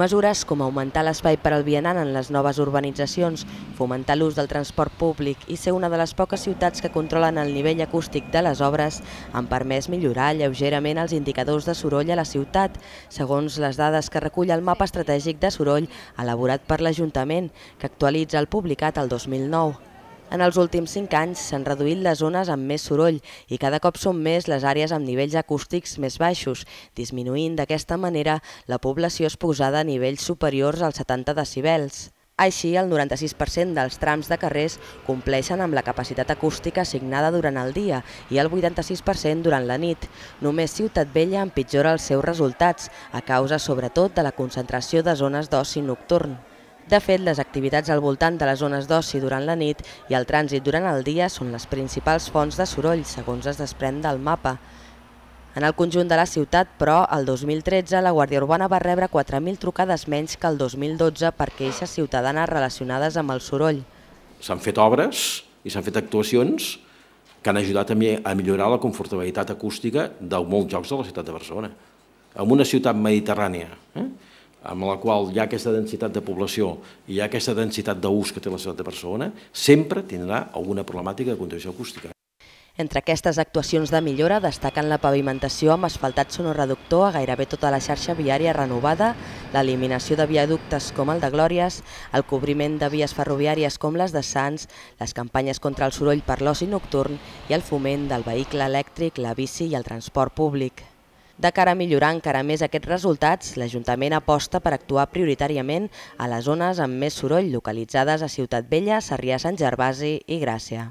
Mesures com augmentar l'espai per al vianant en les noves urbanitzacions, fomentar l'ús del transport públic i ser una de les poques ciutats que controlen el nivell acústic de les obres han permès millorar lleugerament els indicadors de soroll a la ciutat, segons les dades que recull el mapa estratègic de soroll elaborat per l'Ajuntament, que actualitza el publicat el 2009. En els últims cinc anys s'han reduït les zones amb més soroll i cada cop són més les àrees amb nivells acústics més baixos, disminuint d'aquesta manera la població exposada a nivells superiors als 70 decibels. Així, el 96% dels trams de carrers compleixen amb la capacitat acústica assignada durant el dia i el 86% durant la nit. Només Ciutat Vella empitjora els seus resultats, a causa sobretot de la concentració de zones d'oci nocturn. De fet, les activitats al voltant de les zones d'oci durant la nit i el trànsit durant el dia són les principals fonts de soroll, segons es desprèn del mapa. En el conjunt de la ciutat, però, el 2013 la Guàrdia Urbana va rebre 4.000 trucades menys que el 2012 per queixes ciutadanes relacionades amb el soroll. S'han fet obres i s'han fet actuacions que han ajudat també a millorar la confortabilitat acústica de molts jocs de la ciutat de Barcelona. En una ciutat mediterrània, eh? amb la qual hi ha aquesta densitat de població i hi ha aquesta densitat d'ús que té la ciutat de Barcelona, sempre tindrà alguna problemàtica de contenció acústica. Entre aquestes actuacions de millora destaquen la pavimentació amb asfaltat sonoreductor a gairebé tota la xarxa viària renovada, l'eliminació de viaductes com el de Glòries, el cobriment de vies ferroviàries com les de Sants, les campanyes contra el soroll per l'oci nocturn i el foment del vehicle elèctric, la bici i el transport públic. De cara a millorar encara més aquests resultats, l'Ajuntament aposta per actuar prioritàriament a les zones amb més soroll localitzades a Ciutat Vella, Sarrià Sant Gervasi i Gràcia.